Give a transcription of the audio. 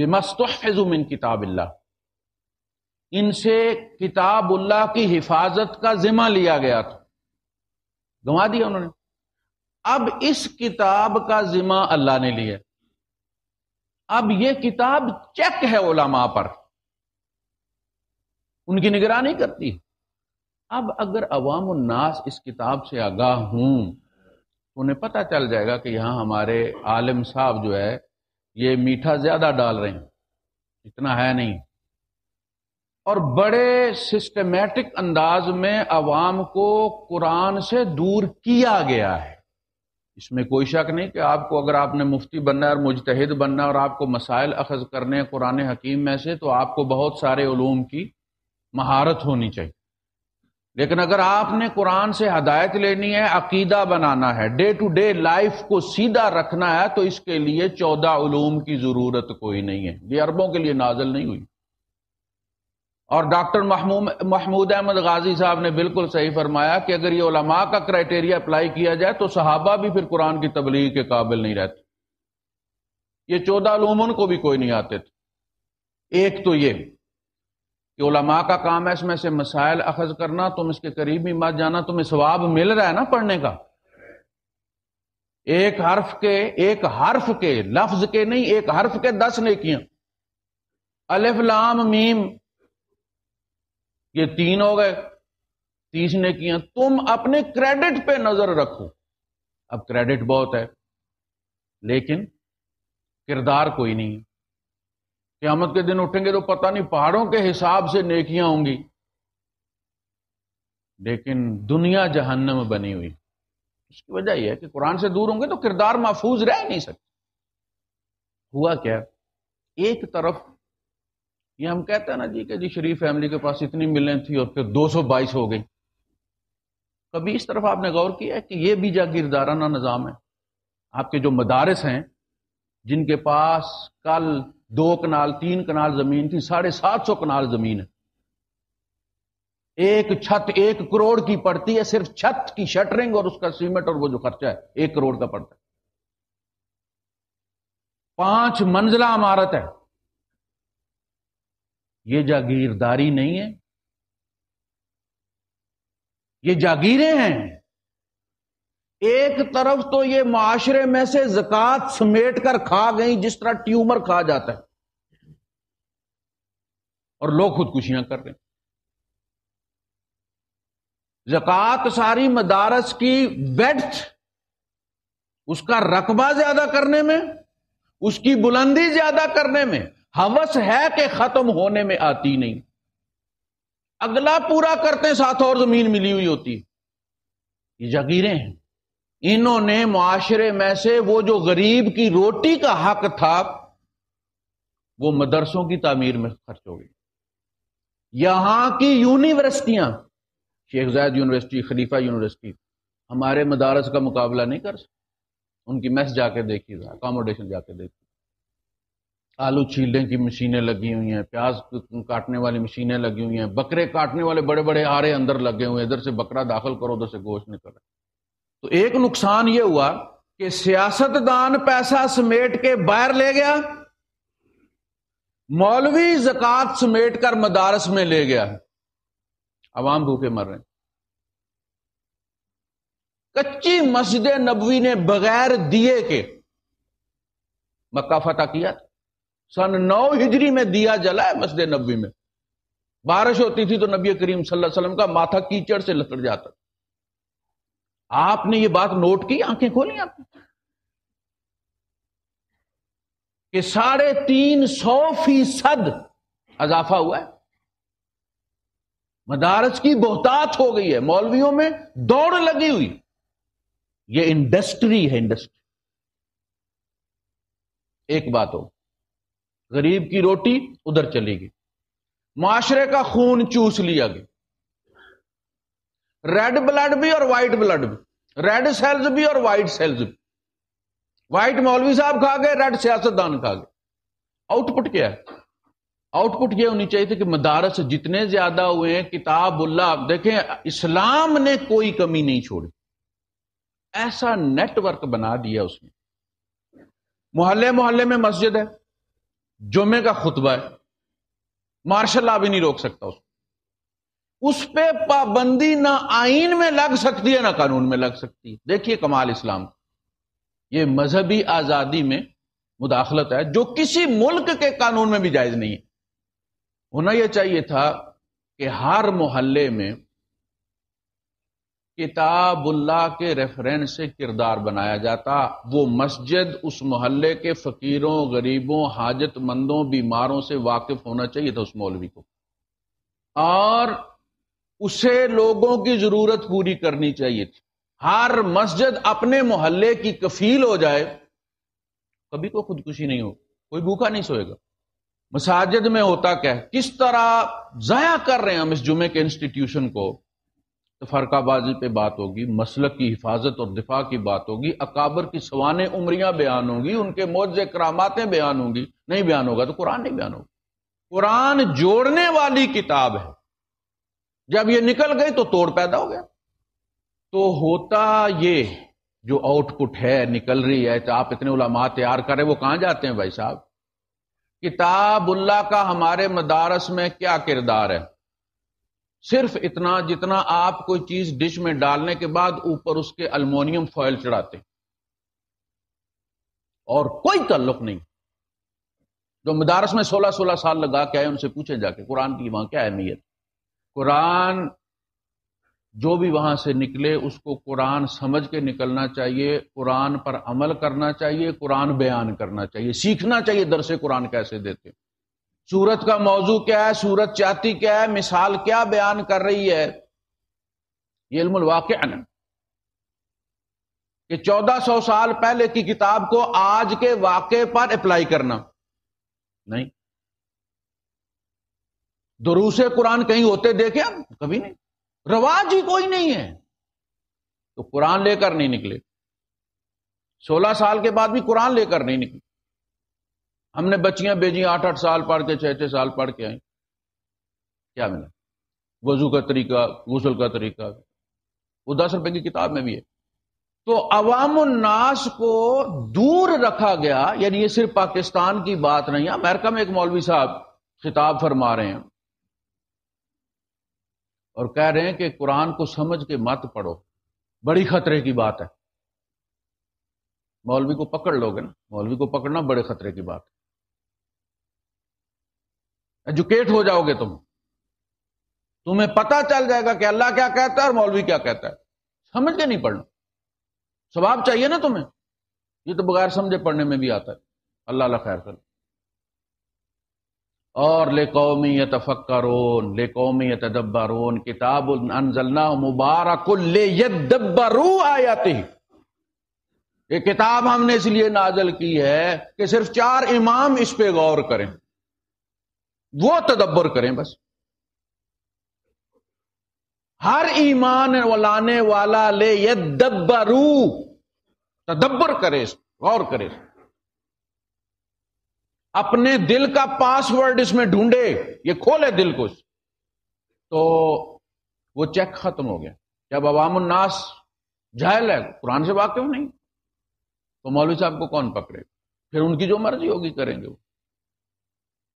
बेमस्तुमिन किताब इनसे किताबुल्लाह की हिफाजत का जिम्मा लिया गया था गंवा दिया उन्होंने अब इस किताब का जिम्मा अल्लाह ने लिया अब यह किताब चेक है ओलामा पर उनकी निगरानी करती अब अगर अवाम नास इस किताब से आगाह हूं तो उन्हें पता चल जाएगा कि यहां हमारे आलिम साहब जो है ये मीठा ज्यादा डाल रहे हैं इतना है नहीं और बड़े सिस्टमेटिक अंदाज में अवाम को कुरान से दूर किया गया है इसमें कोई शक नहीं कि आपको अगर आपने मुफ्ती बनना है और मुजतहिद बनना है और आपको मसाइल अखज करने हैं कुरान हकीम में से तो आपको बहुत सारे ओलूम की महारत होनी चाहिए लेकिन अगर आपने कुरान से हदायत लेनी है अकीदा बनाना है डे टू डे लाइफ को सीधा रखना है तो इसके लिए चौदह उलूम की जरूरत कोई नहीं है ये अरबों के लिए नाजल नहीं हुई और डॉक्टर महमूद अहमद गाजी साहब ने बिल्कुल सही फरमाया कि अगर ये उलमा का क्राइटेरिया अप्लाई किया जाए तो सहाबा भी फिर कुरान की तबलीग के काबिल नहीं रहते ये चौदह उलूम उनको भी कोई नहीं आते थे एक तो ये कि उलमा का काम है इसमें से मसाइल अखज करना तुम इसके करीब भी मत जाना तुम्हें स्वाब मिल रहा है ना पढ़ने का एक हर्फ के एक हर्फ के लफ्ज के नहीं एक हर्फ के दस नेकियां अलिफ लाम मीम ये तीन हो गए तीस ने किया तुम अपने क्रेडिट पे नजर रखो अब क्रेडिट बहुत है लेकिन किरदार कोई नहीं है क्यामत के दिन उठेंगे तो पता नहीं पहाड़ों के हिसाब से नेकियां होंगी लेकिन दुनिया जहन्नम बनी हुई उसकी वजह यह है कि कुरान से दूर होंगे तो किरदार महफूज रह नहीं सकते हुआ क्या एक तरफ ये हम कहते हैं ना जी कि जी शरीफ फैमिली के पास इतनी मिलें थी और फिर बाईस हो गई कभी इस तरफ आपने गौर किया है कि ये भी जागीरदाराना निज़ाम है आपके जो मदारस हैं जिनके पास कल दो कनाल तीन कनाल जमीन थी साढ़े सात सौ कनाल जमीन है एक छत एक करोड़ की पड़ती है सिर्फ छत की शटरिंग और उसका सीमेंट और वो जो खर्चा है एक करोड़ का पड़ता है पांच मंजिला इमारत है ये जागीरदारी नहीं है ये जागीरें हैं एक तरफ तो ये माशरे में से जक़ात समेट कर खा गई जिस तरह ट्यूमर खा जाता है और लोग खुदकुशियां कर रहे हैं जक़ात सारी मदारस की बेड्थ उसका रकबा ज्यादा करने में उसकी बुलंदी ज्यादा करने में हवस है कि खत्म होने में आती नहीं अगला पूरा करते साथ और जमीन मिली हुई होती ये जगीरें हैं इन्होंने मुआशरे में से वो जो गरीब की रोटी का हक था वो मदरसों की तामीर में खर्च हो गई यहां की यूनिवर्सिटियां Sheikh Zayed university Khalifa university हमारे मदारस का मुकाबला नहीं कर सकते उनकी मैस जाके देखी अकोमोडेशन जाके देखी आलू छीलने की मशीनें लगी हुई हैं प्याज काटने वाली मशीनें लगी हुई हैं बकरे काटने वाले बड़े बड़े आरे अंदर लगे हुए हैं इधर से बकरा दाखिल करो उधर से गोश्त निकल रहा तो एक नुकसान यह हुआ कि सियासतदान पैसा समेट के बाहर ले गया मौलवी जकत समेट कर मदारस में ले गया आवाम भूखे मर रहे कच्ची मस्जिद नबवी ने बगैर दिए के मक्का फतेह किया सन नौ हिजरी में दिया जला है मस्जिद नबी में बारिश होती थी तो नबी करीम सल्लल्लाहु अलैहि वसल्लम का माथा कीचड़ से लतर जाता आपने ये बात नोट की आंखें खोली आपने कि साढ़े तीन सौ फीसद अजाफा हुआ है मदारस की बहुतात हो गई है मौलवियों में दौड़ लगी हुई ये इंडस्ट्री है इंडस्ट्री एक बात हो गरीब की रोटी उधर चली गई माशरे का खून चूस लिया गया रेड ब्लड भी और व्हाइट ब्लड भी रेड सेल्स भी और व्हाइट सेल्स भी व्हाइट मौलवी साहब खा गए रेड सियासतदान खा गए आउटपुट क्या है आउटपुट ये होनी चाहिए थी कि मदारस जितने ज्यादा हुए हैं किताबुल्ला देखें इस्लाम ने कोई कमी नहीं छोड़ी ऐसा नेटवर्क बना दिया उसने मोहल्ले मोहल्ले में मस्जिद है जुमे का खुतबा है मार्शल ला भी नहीं रोक सकता उसको उस पर पाबंदी ना आइन में लग सकती है ना कानून में लग सकती है देखिए कमाल इस्लाम ये मजहबी आजादी में मुदाखलत है जो किसी मुल्क के कानून में भी जायज नहीं है होना यह चाहिए था कि हर मोहल्ले में किताबुल्लाह के रेफरेंस से किरदार बनाया जाता वो मस्जिद उस मोहल्ले के फकीरों गरीबों हाजतमंदों बीमारों से वाकिफ होना चाहिए था उस मौलवी को और उसे लोगों की जरूरत पूरी करनी चाहिए थी हर मस्जिद अपने मोहल्ले की कफील हो जाए कभी को खुदकुशी नहीं हो कोई भूखा नहीं सोएगा मसाजिद में होता क्या किस तरह जया कर रहे हैं हम इस जुमे के इंस्टीट्यूशन को तो तफरकाबाजी पे बात होगी मसल की हिफाजत और दिफा की बात होगी अकाबर की सवान उमरियां बयान होंगी उनके मौज करामातें बयान होंगी नहीं बयान होगा तो कुरान नहीं बयान होगा कुरान जोड़ने वाली किताब है जब ये निकल गई तो तोड़ पैदा हो गया तो होता ये जो आउटपुट है निकल रही है तो आप इतने उलामा तैयार करें वो कहां जाते हैं भाई साहब किताबुल्ला का हमारे मदारस में क्या किरदार है सिर्फ इतना जितना आप कोई चीज डिश में डालने के बाद ऊपर उसके अल्मोनियम फॉयल चढ़ाते और कोई तल्लुक नहीं जो मदारस में सोलह सोलह साल लगा के आए उनसे पूछे जाके कुरान की वहां क्या अहमियत कुरान जो भी वहाँ से निकले उसको कुरान समझ के निकलना चाहिए कुरान पर अमल करना चाहिए कुरान बयान करना चाहिए सीखना चाहिए दर से कुरान कैसे देते सूरत का मौजू क्या है सूरत चाहती क्या है मिसाल क्या बयान कर रही है ये वाक़ कि 1400 साल पहले की किताब को आज के वाक़े पर अप्लाई करना नहीं दुरूस कुरान कहीं होते देखे हम कभी नहीं रवाज ही कोई नहीं है तो कुरान लेकर नहीं निकले सोलह साल के बाद भी कुरान लेकर नहीं निकले हमने बच्चियां भेजी आठ आठ साल पढ़ के छह छह साल पढ़ के आई क्या मिला वजू का तरीका गुसल का तरीका वो दस रुपए की किताब में भी है तो अवामनास को दूर रखा गया यानी ये सिर्फ पाकिस्तान की बात नहीं अमेरिका में एक मौलवी साहब खिताब फरमा रहे हैं और कह रहे हैं कि कुरान को समझ के मत पढ़ो बड़ी खतरे की बात है मौलवी को पकड़ लोगे ना मौलवी को पकड़ना बड़े खतरे की बात है एजुकेट हो जाओगे तुम तुम्हें पता चल जाएगा कि अल्लाह क्या कहता है और मौलवी क्या कहता है समझ के नहीं पढ़ना स्वभाव चाहिए ना तुम्हें ये तो बगैर समझे पढ़ने में भी आता है अल्लाह खैर करें और ले कौमी या यतफ़क्रोन ले कौमी तदब्बर किताब अनजलना मुबारक ले यदब्बरू आयाती ये किताब हमने इसलिए नाजल की है कि सिर्फ चार इमाम इस पर गौर करें वो तदब्बर करें बस हर ईमान लाने वाला ले यदब्बरू तदब्बर करे गौर करे अपने दिल का पासवर्ड इसमें ढूंढे ये खोले दिल को तो वो चेक खत्म हो गया जब अवामनास जहल है कुरान से वाकिफ नहीं तो मौलवी साहब को कौन पकड़े फिर उनकी जो मर्जी होगी करेंगे वो